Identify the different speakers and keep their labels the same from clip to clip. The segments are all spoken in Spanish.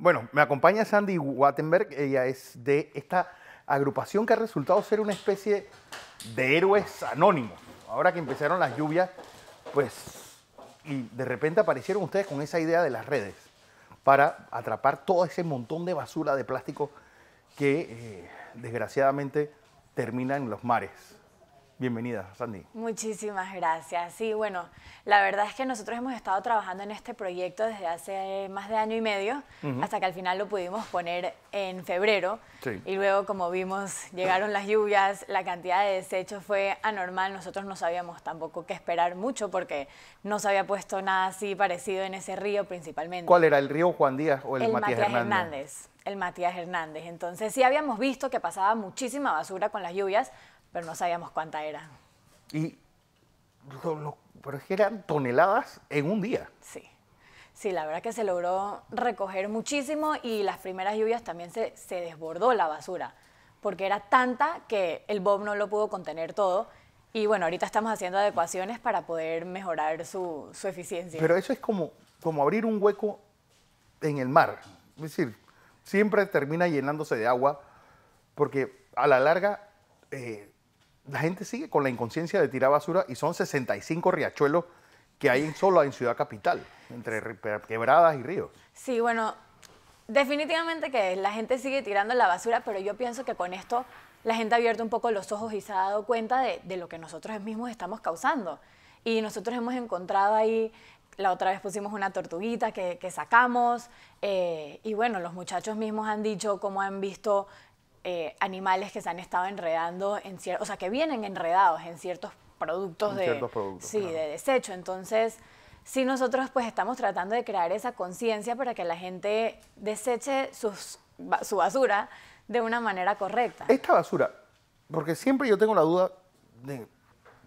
Speaker 1: Bueno, me acompaña Sandy Wattenberg, ella es de esta agrupación que ha resultado ser una especie de héroes anónimos. Ahora que empezaron las lluvias, pues, y de repente aparecieron ustedes con esa idea de las redes para atrapar todo ese montón de basura de plástico que eh, desgraciadamente termina en los mares. Bienvenida, Sandy.
Speaker 2: Muchísimas gracias. Sí, bueno, la verdad es que nosotros hemos estado trabajando en este proyecto desde hace más de año y medio, hasta que al final lo pudimos poner en febrero. Sí. Y luego, como vimos, llegaron las lluvias, la cantidad de desechos fue anormal. Nosotros no sabíamos tampoco qué esperar mucho porque no se había puesto nada así parecido en ese río principalmente. ¿Cuál
Speaker 1: era, el río Juan Díaz o el, el Matías, Hernández?
Speaker 2: El Matías Hernández. Entonces sí habíamos visto que pasaba muchísima basura con las lluvias, pero no sabíamos cuánta era.
Speaker 1: Y pero eran toneladas en un día. Sí.
Speaker 2: Sí, la verdad que se logró recoger muchísimo y las primeras lluvias también se, se desbordó la basura, porque era tanta que el Bob no lo pudo contener todo. Y bueno, ahorita estamos haciendo adecuaciones para poder mejorar su, su eficiencia. Pero eso
Speaker 1: es como, como abrir un hueco en el mar. Es decir, siempre termina llenándose de agua porque a la larga eh, la gente sigue con la inconsciencia de tirar basura y son 65 riachuelos que hay en, solo en Ciudad Capital, entre quebradas y ríos.
Speaker 2: Sí, bueno, definitivamente que la gente sigue tirando la basura, pero yo pienso que con esto la gente ha abierto un poco los ojos y se ha dado cuenta de, lo que nosotros mismos estamos causando. Y nosotros hemos encontrado ahí la otra vez pusimos una tortuguita que, sacamos eh, y bueno, los muchachos mismos han dicho cómo han visto eh, animales que se han estado enredando en o sea, que vienen enredados en ciertos productos, de, de desecho. Entonces, sí nosotros pues estamos tratando de crear esa conciencia para que la gente deseche sus, su basura de una manera correcta.
Speaker 1: Esta basura, porque siempre yo tengo la duda de,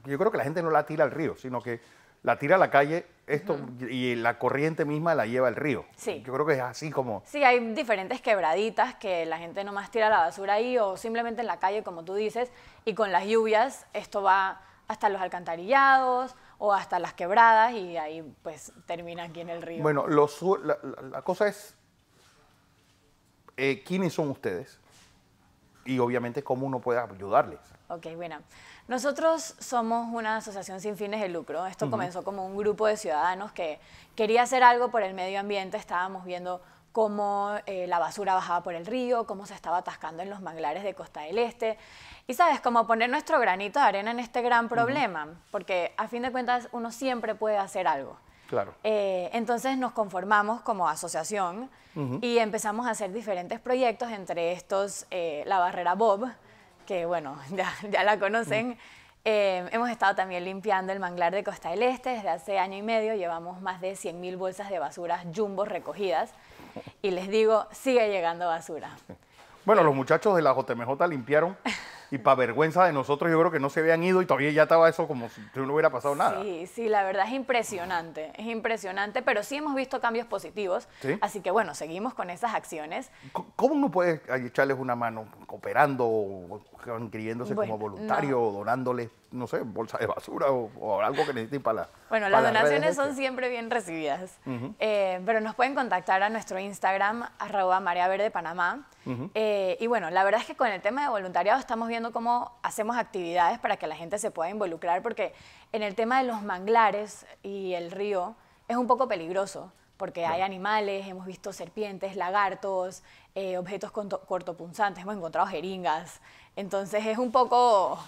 Speaker 1: yo creo que la gente no la tira al río, sino que la tira a la calle esto y la corriente misma la lleva al río. Yo creo que es así como...
Speaker 2: Sí, hay diferentes quebraditas que la gente nomás tira la basura ahí o simplemente en la calle, como tú dices, y con las lluvias esto va hasta los alcantarillados o hasta las quebradas y ahí pues termina aquí en el río. Bueno,
Speaker 1: la, cosa es, eh, ¿quiénes son ustedes? Y obviamente cómo uno puede ayudarles.
Speaker 2: Ok, bueno. Nosotros somos una asociación sin fines de lucro. Esto comenzó como un grupo de ciudadanos que quería hacer algo por el medio ambiente. Estábamos viendo cómo eh, la basura bajaba por el río, cómo se estaba atascando en los manglares de Costa del Este. Y sabes, como poner nuestro granito de arena en este gran problema, porque a fin de cuentas uno siempre puede hacer algo. Claro. Eh, entonces nos conformamos como asociación y empezamos a hacer diferentes proyectos, entre estos eh, la barrera Bob, que bueno, ya, la conocen. Mm. Eh, hemos estado también limpiando el manglar de Costa del Este desde hace año y medio. Llevamos más de 100.000 bolsas de basura jumbo recogidas. Y les digo, sigue llegando basura.
Speaker 1: Bueno, los muchachos de la JMJ limpiaron y para vergüenza de nosotros yo creo que no se habían ido y todavía ya estaba eso como si no hubiera pasado nada.
Speaker 2: Sí, sí, la verdad es impresionante, es impresionante, pero sí hemos visto cambios positivos, así que bueno, seguimos con esas acciones.
Speaker 1: ¿Cómo uno puede echarles una mano? cooperando, inscribiéndose como voluntario o donándole, no sé, bolsa de basura o, algo que necesiten para la.
Speaker 2: Bueno, las donaciones son siempre bien recibidas, eh, pero nos pueden contactar a nuestro Instagram, arroba Verde eh, y bueno, la verdad es que con el tema de voluntariado estamos viendo cómo hacemos actividades para que la gente se pueda involucrar, porque en el tema de los manglares y el río es un poco peligroso porque hay animales, hemos visto serpientes, lagartos, eh, objetos cortopunzantes, hemos encontrado jeringas. Entonces es un poco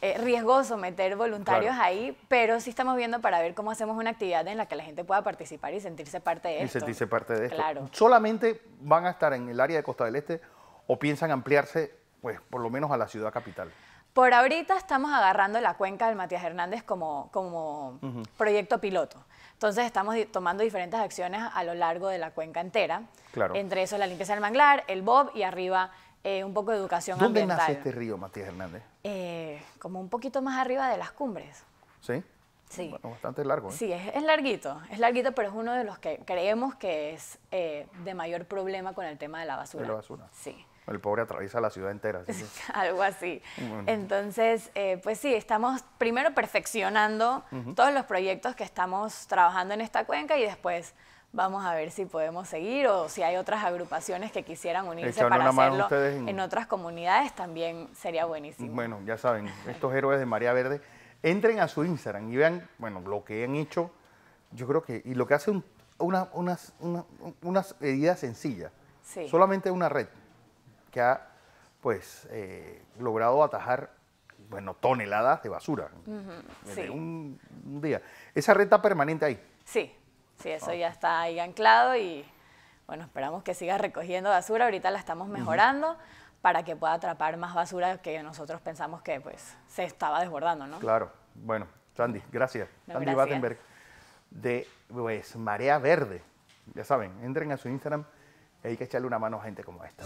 Speaker 2: eh, riesgoso meter voluntarios ahí, pero sí estamos viendo para ver cómo hacemos una actividad en la que la gente pueda participar y sentirse parte de esto. Y sentirse
Speaker 1: parte de esto. Claro. ¿Solamente van a estar en el área de Costa del Este o piensan ampliarse, pues, por lo menos a la ciudad capital?
Speaker 2: Por ahorita estamos agarrando la cuenca del Matías Hernández como, como proyecto piloto. Entonces estamos tomando diferentes acciones a lo largo de la cuenca entera. Claro. Entre eso la limpieza del manglar, el bob y arriba eh, un poco de educación ¿Dónde ambiental. ¿Dónde
Speaker 1: nace este río, Matías Hernández?
Speaker 2: Eh, como un poquito más arriba de las cumbres. ¿Sí? Sí. Bueno,
Speaker 1: bastante largo. ¿eh? Sí,
Speaker 2: es, larguito, es larguito, pero es uno de los que creemos que es eh, de mayor problema con el tema de la basura. De la basura. Sí.
Speaker 1: El pobre atraviesa la ciudad entera.
Speaker 2: Algo así. Entonces, eh, pues sí, estamos primero perfeccionando todos los proyectos que estamos trabajando en esta cuenca y después vamos a ver si podemos seguir o si hay otras agrupaciones que quisieran unirse para hacerlo en... en... otras comunidades también sería buenísimo.
Speaker 1: Bueno, ya saben, estos héroes de María Verde, entren a su Instagram y vean, bueno, lo que han hecho, yo creo que, y lo que hace una, unas, una, sencillas, solamente una red, que ha pues eh, logrado atajar bueno, toneladas de basura
Speaker 2: un,
Speaker 1: día. Esa renta permanente ahí.
Speaker 2: Sí, sí, eso ya está ahí anclado y bueno, esperamos que siga recogiendo basura. Ahorita la estamos mejorando para que pueda atrapar más basura que nosotros pensamos que pues se estaba desbordando, ¿no?
Speaker 1: Claro, bueno, Sandy, gracias. Sandy de pues, Marea Verde. Ya saben, entren a su Instagram y hay que echarle una mano a gente como esta.